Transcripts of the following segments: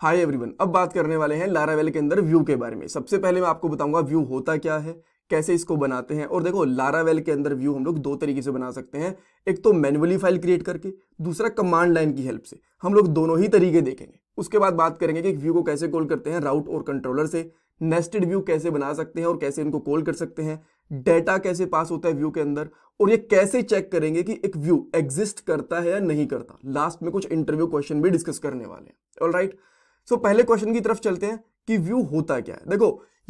Hi everyone अब बात करने वाले हैं लारावेल के अंदर व्यू के बारे में सबसे पहले मैं आपको बताऊंगा व्यू होता क्या है कैसे इसको बनाते हैं और देखो लारावेल के अंदर व्यू हम लोग दो तरीके से बना सकते हैं एक तो मैनुअली फाइल क्रिएट करके दूसरा कमांड लाइन की हेल्प से हम लोग दोनों ही तरीके देखेंगे उसके बाद बात करेंगे कि व्यू को कैसे कॉल करते हैं राउट और कंट्रोलर से नेस्टेड व्यू कैसे बना सकते हैं और कैसे इनको कॉल कर सकते हैं डेटा कैसे पास होता है व्यू के अंदर और ये कैसे चेक करेंगे कि एक व्यू एग्जिस्ट करता है या नहीं करता लास्ट में कुछ इंटरव्यू क्वेश्चन भी डिस्कस करने वाले हैं all right right? So so, पहले क्वेश्चन की तरफ चलते हैं कि व्यू होता क्या है देखो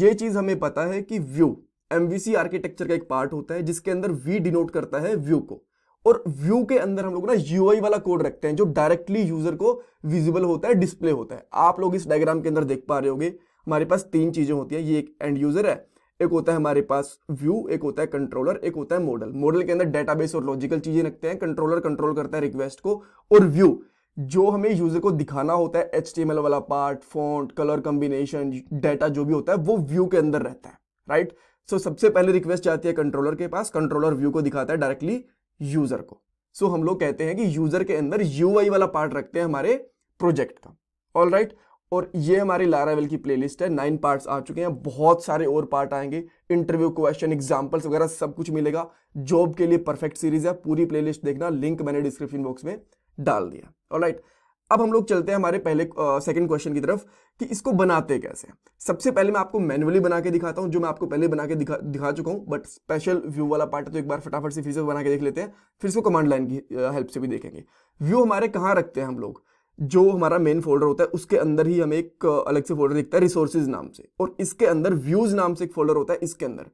ये चीज हमें पता है कि व्यू एमवीसी आर्किटेक्चर का एक पार्ट होता है जिसके अंदर वी डिनोट करता है व्यू को और व्यू के अंदर हम लोग ना यूआई वाला कोड रखते हैं जो डायरेक्टली यूजर को विजिबल होता है डिस्प्ले होता है आप लोग इस डायग्राम के अंदर देख पा रहे होंगे हमारे पास तीन चीजें होती है ये एक एंड यूजर है एक होता है हमारे पास व्यू एक होता है कंट्रोलर एक होता है मॉडल मॉडल के अंदर डेटाबेस और लॉजिकल चीजें रखते हैं कंट्रोलर कंट्रोल करता है रिक्वेस्ट को और व्यू जो हमें यूज़र को दिखाना होता है एच वाला part phone colour combination data जो भी होता है वो व्यू के अंदर रहता है राइट सो so, सबसे पहले रिक्वेस्ट जाती है कंट्रोलर के पास कंट्रोलर व्यू को दिखाता है डायरेक्टली यूज़र को सो so, हम लोग कहते हैं कि यूज़र के अंदर यू वाला पार्ट रखते हैं हमारे प्रोजेक्ट का ऑल राइट right? और ये हमारी लारावेल की प्लेलिस्ट है नाइन पार्ट्स आ चुके हैं बहुत सारे और पार्ट आएंगे इंटरव्यू क्वेश्चन एग्जाम्पल्स वगैरह सब कुछ मिलेगा जॉब के लिए परफेक्ट सीरीज है पूरी प्लेलिस्ट देखना लिंक मैंने डिस्क्रिप्शन बॉक्स में डाल दिया और राइट अब हम लोग चलते हैं हमारे पहले सेकंड uh, क्वेश्चन की तरफ कि इसको बनाते कैसे सबसे पहले मैं आपको मैनुअली बना के दिखाता हूं जो मैं आपको पहले बना के दिखा दिखा चुका हूँ बट स्पेशल व्यू वाला पार्ट तो एक बार फटाफट से फिर से बना के देख लेते हैं फिर इसको कमांड लाइन की हेल्प से भी देखेंगे व्यू हमारे कहाँ रखते हैं हम लोग जो हमारा मेन फोल्डर होता है उसके अंदर ही हमें एक अलग से फोल्डर दिखता है रिसोर्सेज नाम से और इसके अंदर व्यूज नाम से एक फोल्डर होता है इसके अंदर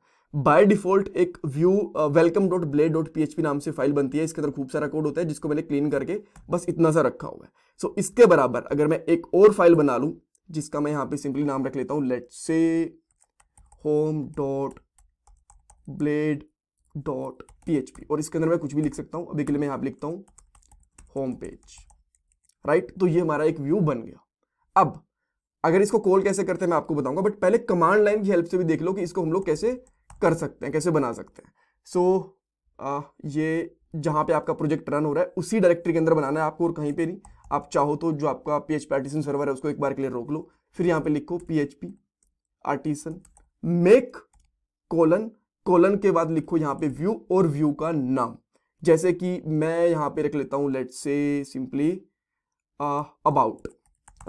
बाय डिफॉल्ट एक view welcome dot blade dot P नाम से फाइल बनती है इसके अंदर खूब सारा कोड होता है जिसको मैंने क्लीन करके बस इतना सा रखा हुआ है सो so, इसके बराबर अगर मैं एक और फाइल बना लूँ जिसका मैं यहाँ पे सिंपली नाम रख लेता हूँ let's say home dot blade dot P और इसके अंदर मैं कुछ भी लिख सकता हूँ अभी के लिए मैं यहाँ पर लिखता हूँ होम पेज राइट तो ये हमारा एक व्यू बन गया अब अगर इसको कॉल कैसे करते हैं मैं आपको बताऊंगा बट पहले कमांड लाइन की हेल्प से भी देख लो कि इसको हम लोग कैसे कर सकते हैं कैसे बना सकते हैं सो so, ये जहाँ पे आपका प्रोजेक्ट रन हो रहा है उसी डायरेक्टरी के अंदर बनाना है आपको और कहीं पे नहीं आप चाहो तो जो आपका पी एच पार्टीसन सर्वर है उसको एक बार के लिए रोक लो फिर यहाँ पे लिखो P H P artisan make colon colon के बाद लिखो यहाँ पे व्यू और व्यू का नाम जैसे कि मैं यहाँ पे रख लेता हूँ let's say simply about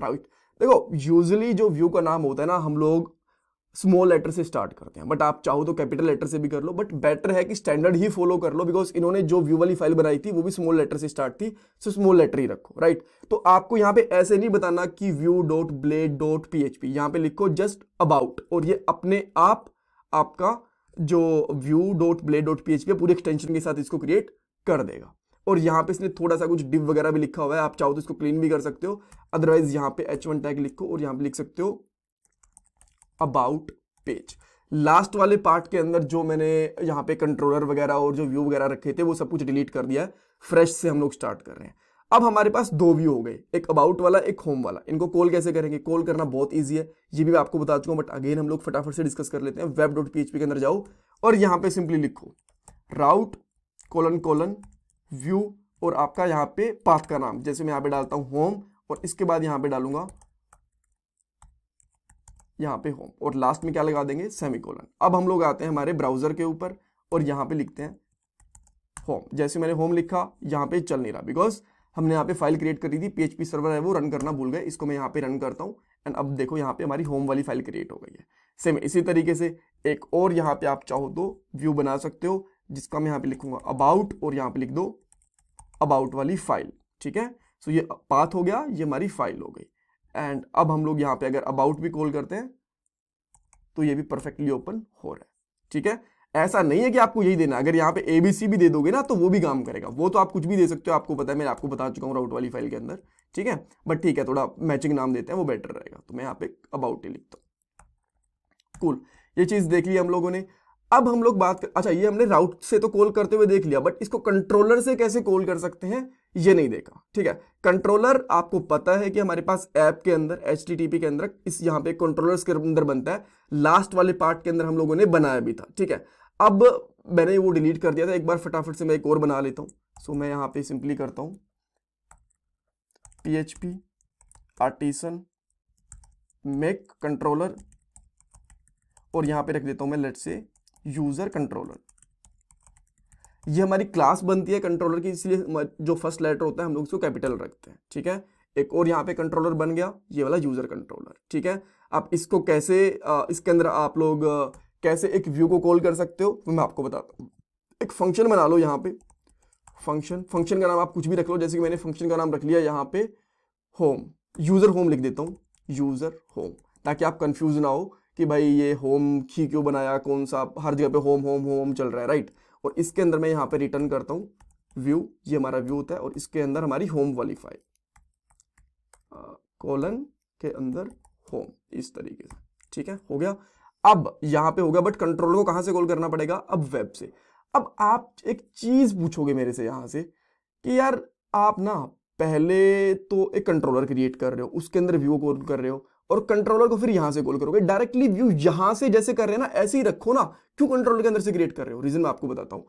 right देखो यूजली जो व्यू का नाम होता है ना हम लोग स्मॉल लेटर से स्टार्ट करते हैं बट आप चाहो तो कैपिटल लेटर से भी कर लो बट बेटर है कि स्टैंडर्ड ही फॉलो कर लो बिकॉज इन्होंने जो व्यू वाली फाइल बनाई थी वो भी स्मॉल लेटर से स्टार्ट थी सो स्मॉल लेटर ही रखो राइट तो आपको यहाँ पे ऐसे नहीं बताना कि view dot blade dot P H P यहाँ पे लिखो जस्ट अबाउट और ये अपने आप आपका जो view dot blade dot P H P पूरे एक्सटेंशन के साथ इसको क्रिएट कर देगा और यहाँ पे इसने थोड़ा सा कुछ डिप वगैरह भी लिखा हुआ है आप चाहो तो इसको क्लीन भी कर सकते हो अदरवाइज यहाँ पे एच वन टैग लिखो और यहाँ पे लिख सकते हो अबाउट पेज लास्ट वाले पार्ट के अंदर जो मैंने यहाँ पे कंट्रोलर वगैरह और जो व्यू वगैरह रखे थे वो सब कुछ डिलीट कर दिया फ्रेश से हम लोग स्टार्ट कर रहे हैं अब हमारे पास दो व्यू हो गए एक अबाउट वाला एक होम वाला इनको कॉल कैसे करेंगे कॉल करना बहुत ईजी है ये भी मैं आपको बता चुका हूँ बट अगेन हम लोग फटाफट से डिस्कस कर लेते हैं वेब डॉट पी के अंदर जाओ और यहाँ पे सिंपली लिखो राउट कोलन कोलन व्यू और आपका यहाँ पे पाथ का नाम जैसे मैं यहाँ पे डालता हूँ होम और इसके बाद यहाँ पे डालूंगा यहाँ पे होम और लास्ट में क्या लगा देंगे सेमी कोलन अब हम लोग आते हैं हमारे ब्राउजर के ऊपर और यहाँ पे लिखते हैं होम जैसे मैंने होम लिखा यहाँ पे चल नहीं रहा बिकॉज हमने यहाँ पे फाइल क्रिएट करी थी पी सर्वर है वो रन करना भूल गए इसको मैं यहाँ पे रन करता हूँ एंड अब देखो यहाँ पे हमारी होम वाली फाइल क्रिएट हो गई है सेम इसी तरीके से एक और यहाँ पे आप चाहो तो व्यू बना सकते हो जिसका मैं यहाँ पे लिखूंगा अबाउट और यहाँ पे लिख दो अबाउट वाली फाइल ठीक है सो so ये पाथ हो गया ये हमारी फाइल हो गई एंड अब हम लोग यहाँ पे अगर अबाउट भी कॉल करते हैं तो ये भी परफेक्टली ओपन हो रहा है ठीक है ऐसा नहीं है कि आपको यही देना अगर यहां पे एबीसी भी दे दोगे ना तो वो भी काम करेगा वो तो आप कुछ भी दे सकते हो आपको पता है मैं आपको बता चुका हूँ राउट वाली फाइल के अंदर ठीक है बट ठीक है थोड़ा मैचिंग नाम देते हैं वो बेटर रहेगा तो मैं यहाँ पे अबाउट ही लिखता हूँ कुल ये चीज़ देख ली हम लोगों ने अब हम लोग बात कर अच्छा ये हमने राउट से तो कॉल करते हुए देख लिया बट इसको कंट्रोलर से कैसे कॉल कर सकते हैं ये नहीं देखा ठीक है कंट्रोलर आपको पता है कि हमारे पास ऐप के अंदर एच के अंदर इस यहाँ पे कंट्रोलर्स के अंदर बनता है लास्ट वाले पार्ट के अंदर हम लोगों ने बनाया भी था ठीक है अब मैंने वो डिलीट कर दिया था एक बार फटाफट से मैं एक और बना लेता हूँ सो मैं यहाँ पे सिंपली करता हूँ P H P artisan make controller और यहाँ पे रख देता हूँ मैं लेट से यूज़र कंट्रोलर ये हमारी क्लास बनती है कंट्रोलर की इसलिए जो फर्स्ट लेटर होता है हम लोग उसको कैपिटल रखते हैं ठीक है एक और यहाँ पे कंट्रोलर बन गया ये वाला यूजर कंट्रोलर ठीक है आप इसको कैसे इसके अंदर आप लोग कैसे एक व्यू को कॉल कर सकते हो वो मैं आपको बताता हूँ एक फंक्शन बना लो यहाँ पे फंक्शन फंक्शन का नाम आप कुछ भी रख लो जैसे कि मैंने फंक्शन का नाम रख लिया यहाँ पे होम यूज़र होम लिख देता हूँ यूज़र होम ताकि आप कंफ्यूज ना हो कि भाई ये होम ही क्यों बनाया कौन सा हर जगह पे होम होम होम चल रहा है राइट और इसके अंदर मैं यहाँ पे रिटर्न करता हूँ व्यू ये हमारा व्यू होता है और इसके अंदर हमारी होम वाली फाइल कॉलन के अंदर होम इस तरीके से ठीक है हो गया अब यहाँ पे हो गया बट कंट्रोल को कहाँ से कॉल करना पड़ेगा अब वेब से अब आप एक चीज़ पूछोगे मेरे से यहाँ से कि यार आप ना पहले तो एक कंट्रोलर क्रिएट कर रहे हो उसके अंदर व्यू कॉल कर रहे हो और कंट्रोलर को फिर यहां से कॉल करोगे डायरेक्टली व्यू यहां से जैसे कर रहे हैं ना ऐसे ही रखो ना क्यों कंट्रोलर के अंदर से क्रिएट कर रहे हो रीजन मैं आपको बताता हूं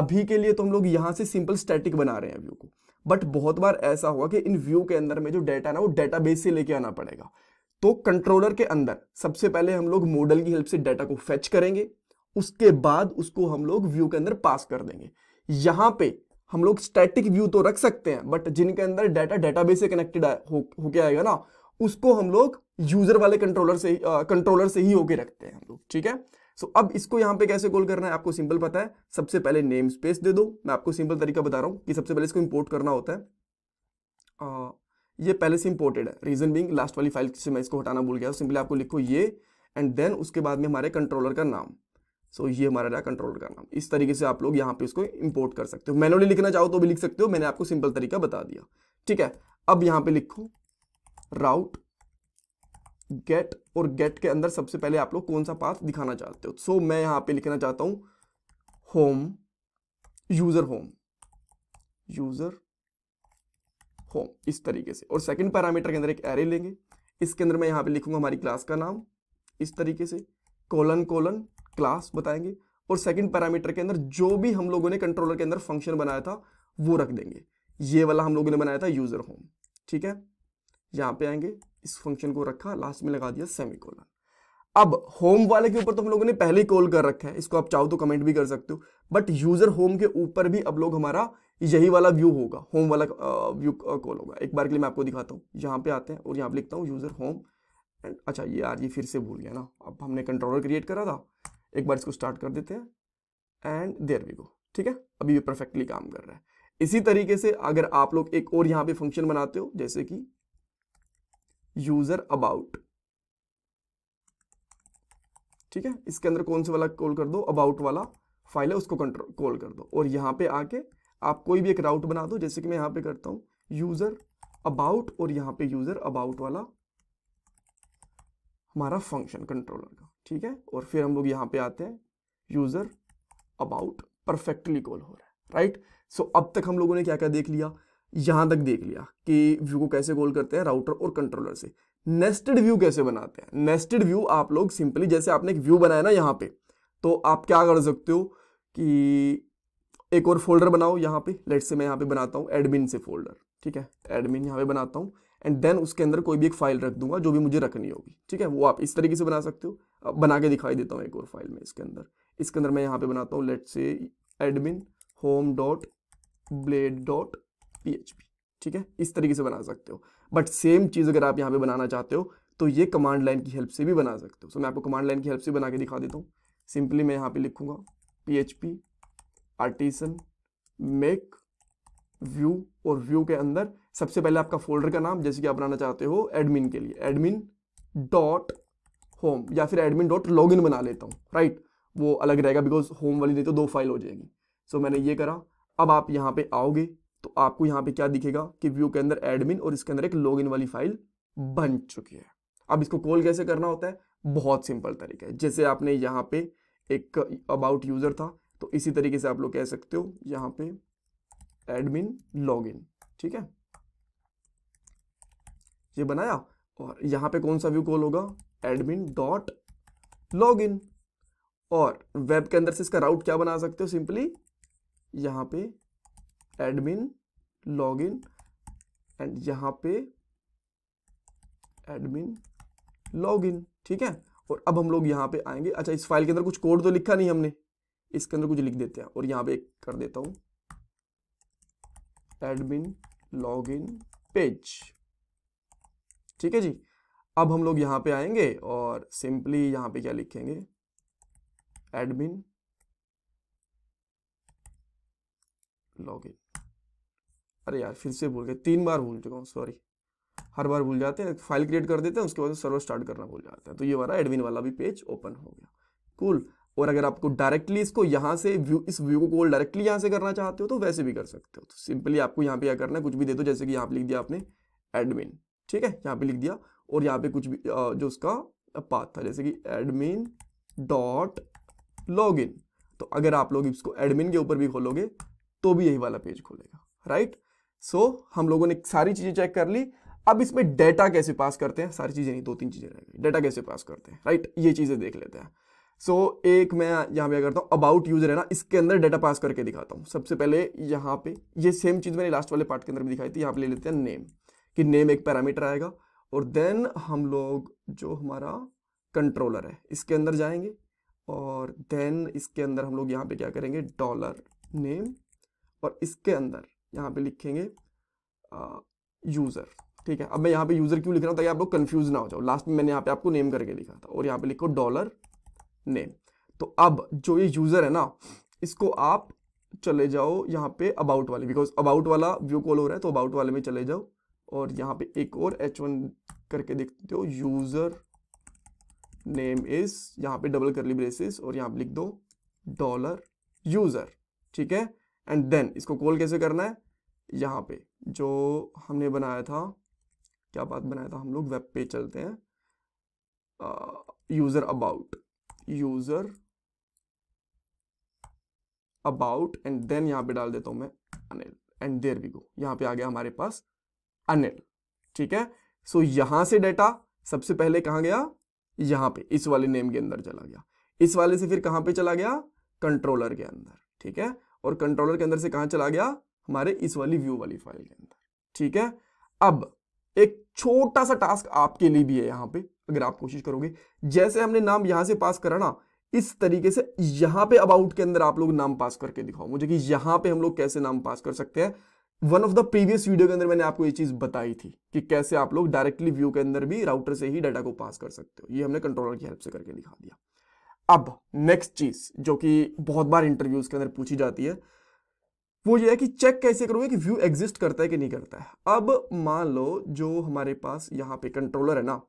अभी के लिए तो हम लोग यहां से सिंपल स्टैटिक बना रहे हैं व्यू को बट बहुत बार ऐसा हुआ कि इन व्यू के अंदर में जो डेटा ना वो डेटाबेस से लेके आना पड़ेगा तो कंट्रोलर के अंदर सबसे पहले हम लोग मॉडल की हेल्प से डेटा को फेच करेंगे उसके बाद उसको हम लोग व्यू के अंदर पास कर देंगे यहां पे हम लोग स्टैटिक व्यू तो रख सकते हैं बट जिनके अंदर डाटा डेटाबेस से कनेक्टेड हो होके आएगा ना उसको हम लोग यूजर वाले कंट्रोलर से कंट्रोलर से ही होके रखते हैं हम लोग ठीक है सो so, अब इसको यहाँ पे कैसे कॉल करना है आपको सिंपल पता है सबसे पहले नेम स्पेस दे दो मैं आपको सिंपल तरीका बता रहा हूँ कि सबसे पहले इसको इम्पोर्ट करना होता है आ, ये पहले से इम्पोर्टेड है रीजन बिंग लास्ट वाली फाइल से मैं इसको हटाना भूल गया सिंपली आपको लिखो ये एंड देन उसके बाद में हमारे कंट्रोलर का नाम सो so, ये हमारा रहा कंट्रोलर का नाम इस तरीके से आप लोग यहाँ पे इसको इम्पोर्ट कर सकते हो मैनुअली लिखना चाहो तो भी लिख सकते हो मैंने आपको सिंपल तरीका बता दिया ठीक है अब यहाँ पे लिखो राउट गेट और गेट के अंदर सबसे पहले आप लोग कौन सा पाथ दिखाना चाहते हो सो so, मैं यहां पे लिखना चाहता हूं home user home user home इस तरीके से और सेकंड पैरामीटर के अंदर एक एरे लेंगे इसके अंदर मैं यहां पे लिखूंगा हमारी क्लास का नाम इस तरीके से कोलन कोलन क्लास बताएंगे और सेकंड पैरामीटर के अंदर जो भी हम लोगों ने कंट्रोलर के अंदर फंक्शन बनाया था वो रख देंगे ये वाला हम लोगों ने बनाया था यूजर होम ठीक है यहाँ पे आएंगे इस फंक्शन को रखा लास्ट में लगा दिया सेमी अब होम वाले के ऊपर तो हम लोगों ने पहले ही कॉल कर रखा है इसको आप चाहो तो कमेंट भी कर सकते हो बट यूजर होम के ऊपर भी अब लोग हमारा यही वाला व्यू होगा होम वाला व्यू कॉल होगा एक बार के लिए मैं आपको दिखाता हूँ यहाँ पे आते हैं और यहाँ पे लिखता हूँ यूजर होम एंड अच्छा ये यार ये फिर से भूल गया ना अब हमने कंट्रोलर क्रिएट करा था एक बार इसको स्टार्ट कर देते हैं एंड देर वी गो ठीक है अभी ये परफेक्टली काम कर रहा है इसी तरीके से अगर आप लोग एक और यहाँ पे फंक्शन बनाते हो जैसे कि यूजर अबाउट ठीक है इसके अंदर कौन से वाला कॉल कर दो अबाउट वाला फाइल है उसको कंट्रोल कॉल कर दो और यहां पे आके आप कोई भी एक राउट बना दो जैसे कि मैं यहां पे करता हूं यूजर अबाउट और यहां पे यूजर अबाउट वाला हमारा फंक्शन कंट्रोलर का ठीक है और फिर हम लोग यहां पे आते हैं यूजर अबाउट परफेक्टली कॉल हो रहा है राइट सो अब तक हम लोगों ने क्या क्या देख लिया यहाँ तक देख लिया कि व्यू को कैसे गोल करते हैं राउटर और कंट्रोलर से नेस्टेड व्यू कैसे बनाते हैं नेस्टेड व्यू आप लोग सिंपली जैसे आपने एक व्यू बनाया ना यहाँ पे तो आप क्या कर सकते हो कि एक और फोल्डर बनाओ यहाँ पे लेट से मैं यहाँ पे बनाता हूँ एडमिन से फोल्डर ठीक है एडमिन यहाँ पे बनाता हूँ एंड देन उसके अंदर कोई भी एक फाइल रख दूंगा जो भी मुझे रखनी होगी ठीक है वो आप इस तरीके से बना सकते हो बना के दिखाई देता हूँ एक और फाइल में इसके अंदर इसके अंदर मैं यहाँ पे बनाता हूँ let's say admin home dot blade dot php ठीक है इस तरीके से बना सकते हो बट सेम चीज़ अगर आप यहां पे बनाना चाहते हो तो ये कमांड लाइन की हेल्प से भी बना सकते हो सो so, मैं आपको कमांड लाइन की हेल्प से बना के दिखा देता हूं सिंपली मैं यहां पे लिखूंगा php artisan make view और व्यू के अंदर सबसे पहले आपका फोल्डर का नाम जैसे कि आप बनाना चाहते हो एडमिन के लिए एडमिन डॉट होम या फिर एडमिन डॉट लॉग इन बना लेता हूँ राइट वो अलग रहेगा बिकॉज होम वाली नहीं तो दो फाइल हो जाएगी सो so, मैंने ये करा अब आप यहाँ पे आओगे तो आपको यहां पे क्या दिखेगा कि व्यू के अंदर एडमिन और इसके अंदर एक लॉग वाली फाइल बन चुकी है अब इसको कॉल कैसे करना होता है बहुत सिंपल तरीका है जैसे आपने यहां पे एक अबाउट यूजर था तो इसी तरीके से आप लोग कह सकते हो यहां पे एडमिन लॉगिन ठीक है ये बनाया और यहां पे कौन सा व्यू कॉल होगा एडमिन डॉट लॉग और वेब के अंदर से इसका राउट क्या बना सकते हो सिंपली यहां पे एडमिन लॉगिन एंड यहाँ पे एडमिन लॉगिन ठीक है और अब हम लोग यहाँ पे आएंगे अच्छा इस फाइल के अंदर कुछ कोड तो लिखा नहीं हमने इसके अंदर कुछ लिख देते हैं और यहाँ पे कर देता हूँ एडमिन लॉगिन पेज ठीक है जी अब हम लोग यहाँ पे आएंगे और सिंपली यहाँ पे क्या लिखेंगे एडमिन लॉगिन अरे यार फिर से भूल गए तीन बार भूल चुका हूँ सॉरी हर बार भूल जाते हैं फाइल क्रिएट कर देते हैं उसके बाद सर्वर स्टार्ट करना भूल जाते हैं तो ये हमारा एडमिन वाला भी पेज ओपन हो गया कूल और अगर आपको डायरेक्टली इसको यहाँ से व्यू इस व्यू को कॉल डायरेक्टली यहाँ से करना चाहते हो तो वैसे भी कर सकते हो तो सिंपली आपको यहाँ पे क्या करना है कुछ भी दे दो जैसे कि यहाँ पे लिख दिया आपने एडमिन ठीक है यहाँ पे लिख दिया और यहाँ पे कुछ भी जो उसका पाथ था जैसे कि एडमिन डॉट लॉग तो अगर आप लोग इसको एडमिन के ऊपर भी खोलोगे तो भी यही वाला पेज खोलेगा राइट सो so, हम लोगों ने सारी चीज़ें चेक कर ली अब इसमें डेटा कैसे पास करते हैं सारी चीज़ें नहीं दो तीन चीज़ें रह डेटा कैसे पास करते हैं राइट ये चीज़ें देख लेते हैं सो so, एक मैं यहाँ पे करता हूँ अबाउट यूजर है ना इसके अंदर डेटा पास करके दिखाता हूँ सबसे पहले यहाँ पे ये सेम चीज़ मैंने लास्ट वाले पार्ट के अंदर भी दिखाई थी यहाँ पे ले लेते हैं नेम कि नेम एक पैरामीटर आएगा और देन हम लोग जो हमारा कंट्रोलर है इसके अंदर जाएंगे और देन इसके अंदर हम लोग यहाँ पे क्या करेंगे डॉलर नेम और इसके अंदर यहाँ पे लिखेंगे यूज़र ठीक है अब मैं यहाँ पे यूज़र क्यों लिख रहा हूँ ताकि आप लोग कन्फ्यूज ना हो जाओ लास्ट में मैंने यहाँ पे आपको नेम करके लिखा था और यहाँ पे लिखो डॉलर नेम तो अब जो ये यूज़र है ना इसको आप चले जाओ यहाँ पे अबाउट वाले बिकॉज अबाउट वाला व्यू कॉल हो रहा है तो अबाउट वाले में चले जाओ और यहाँ पे एक और एच वन करके देखते हो यूज़र नेम इज़ यहाँ पे डबल करली ब्रेसिस और यहाँ पे लिख दो डॉलर यूज़र ठीक है एंड देन इसको कॉल कैसे करना है यहाँ पे जो हमने बनाया था क्या बात बनाया था हम लोग वेब पे चलते हैं user about user about and then यहाँ पे डाल देता हूँ मैं अनिल एंड देर वी गो यहाँ पे आ गया हमारे पास अनिल ठीक है सो so, यहां से डेटा सबसे पहले कहाँ गया यहाँ पे इस वाले नेम के अंदर चला गया इस वाले से फिर कहां पे चला गया कंट्रोलर के अंदर ठीक है और कंट्रोलर के अंदर से कहाँ चला गया हमारे इस वाली व्यू वाली फाइल के अंदर ठीक है अब एक छोटा सा टास्क आपके लिए भी है यहां पे अगर आप कोशिश करोगे जैसे हमने नाम यहां से पास करा ना इस तरीके से यहां पे अबाउट के अंदर आप लोग नाम पास करके दिखाओ मुझे कि यहां पे हम लोग कैसे नाम पास कर सकते हैं one of the previous video के अंदर मैंने आपको ये चीज बताई थी कि कैसे आप लोग डायरेक्टली व्यू के अंदर भी राउटर से ही डाटा को पास कर सकते हो ये हमने कंट्रोलर की हेल्प से करके दिखा दिया अब नेक्स्ट चीज जो कि बहुत बार इंटरव्यूज के अंदर पूछी जाती है वो ये है कि चेक कैसे करोगे कि व्यू एग्जिस्ट करता है कि नहीं करता है अब मान लो जो हमारे पास यहां पे कंट्रोलर है ना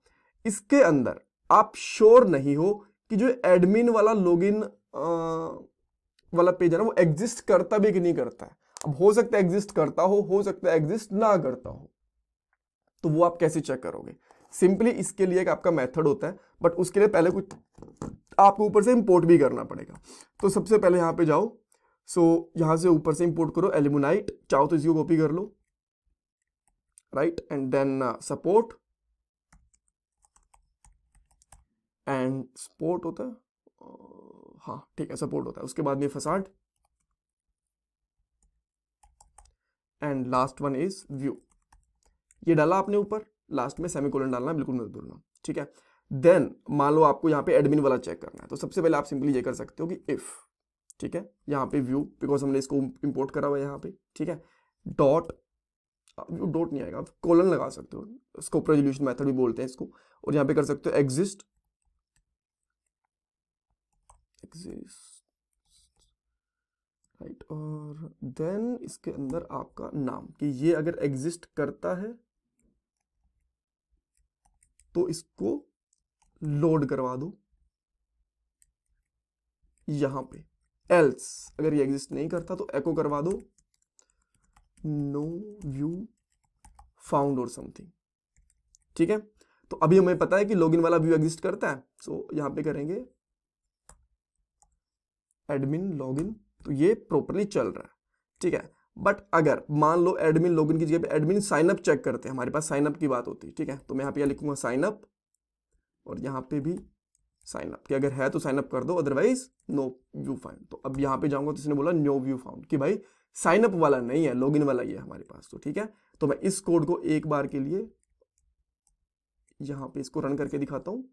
इसके अंदर आप श्योर नहीं हो कि जो एडमिन वाला लॉगिन वाला पेज है ना वो एग्जिस्ट करता भी कि नहीं करता है अब हो सकता है एग्जिस्ट करता हो हो सकता है एग्जिस्ट ना करता हो तो वो आप कैसे चेक करोगे सिंपली इसके लिए एक आपका मेथड होता है बट उसके लिए पहले कुछ आपको ऊपर से इम्पोर्ट भी करना पड़ेगा तो सबसे पहले यहाँ पे जाओ सो so, यहाँ से ऊपर से इम्पोर्ट करो एल्यूमिनाइट चाहो तो इसको कॉपी कर लो right and then support and support होता है uh, हाँ ठीक है सपोर्ट होता है उसके बाद में facade and last one is view ये डाला आपने ऊपर लास्ट में सेमिकोलन डालना बिल्कुल मत भूलना ठीक है देन मान लो आपको यहाँ पे एडमिन वाला चेक करना है तो सबसे पहले आप सिंपली ये कर सकते हो कि इफ़ ठीक है यहाँ पे व्यू बिकॉज हमने इसको इम्पोर्ट करा हुआ है यहाँ पे ठीक है डॉट डॉट नहीं आएगा आप कोलन लगा सकते हो स्कोप रेजोल्यूशन मेथड भी बोलते हैं इसको और यहाँ पे कर सकते हो एग्जिस्ट एग्जिस्ट राइट और देन इसके अंदर आपका नाम कि ये अगर एग्जिस्ट करता है तो इसको लोड करवा दूं यहां पे एल्स अगर ये एग्जिस्ट नहीं करता तो एको करवा दो नो व्यू फाउंड और समथिंग ठीक है तो अभी हमें पता है कि लॉगिन वाला व्यू एग्जिस्ट करता है सो so, यहां पे करेंगे एडमिन लॉगिन तो ये प्रॉपरली चल रहा है ठीक है बट अगर मान लो एडमिन लॉगिन की जगह पे एडमिन साइनअप चेक करते हैं हमारे पास साइनअप की बात होती है ठीक है तो मैं यहां पर लिखूंगा साइनअप और यहाँ पे भी साइन अप कि अगर है तो साइन अप कर दो अदरवाइज नो व्यू फाउंड तो अब यहाँ पे जाऊंगा तो इसने बोला नो व्यू फाउंड कि भाई साइन अप वाला नहीं है लॉगिन वाला ही है हमारे पास तो ठीक है तो मैं इस कोड को एक बार के लिए यहाँ पे इसको रन करके दिखाता हूँ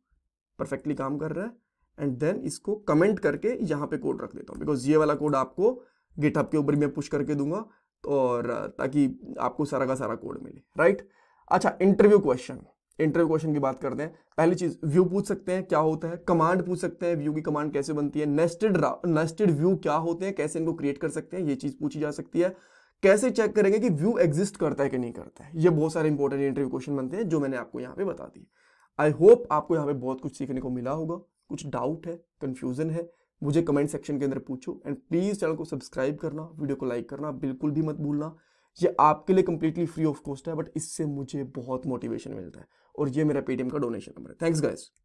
परफेक्टली काम कर रहा है एंड देन इसको कमेंट करके यहाँ पे कोड रख देता हूँ बिकॉज ये वाला कोड आपको गिटअप के ऊपर मैं पुश करके दूंगा और ताकि आपको सारा का सारा कोड मिले राइट अच्छा इंटरव्यू क्वेश्चन इंटरव्यू क्वेश्चन की बात करते हैं पहली चीज व्यू पूछ सकते हैं क्या होता है कमांड पूछ सकते हैं व्यू की कमांड कैसे बनती है नेस्टेड नेस्टेड व्यू क्या होते हैं कैसे इनको क्रिएट कर सकते हैं ये चीज पूछी जा सकती है कैसे चेक करेंगे कि व्यू एग्जिस्ट करता है कि नहीं करता है ये बहुत सारे इंपॉर्टेंट इंटरव्यू क्वेश्चन बनते हैं जो मैंने आपको यहाँ पे बता दी आई होप आपको यहाँ पे बहुत कुछ सीखने को मिला होगा कुछ डाउट है कन्फ्यूजन है मुझे कमेंट सेक्शन के अंदर पूछो एंड प्लीज चैनल को सब्सक्राइब करना वीडियो को लाइक करना बिल्कुल भी मत भूलना ये आपके लिए कंप्लीटली फ्री ऑफ कॉस्ट है बट इससे मुझे बहुत मोटिवेशन मिलता है और ये मेरा पेटीएम का डोनेशन नंबर है थैंक्स गाइज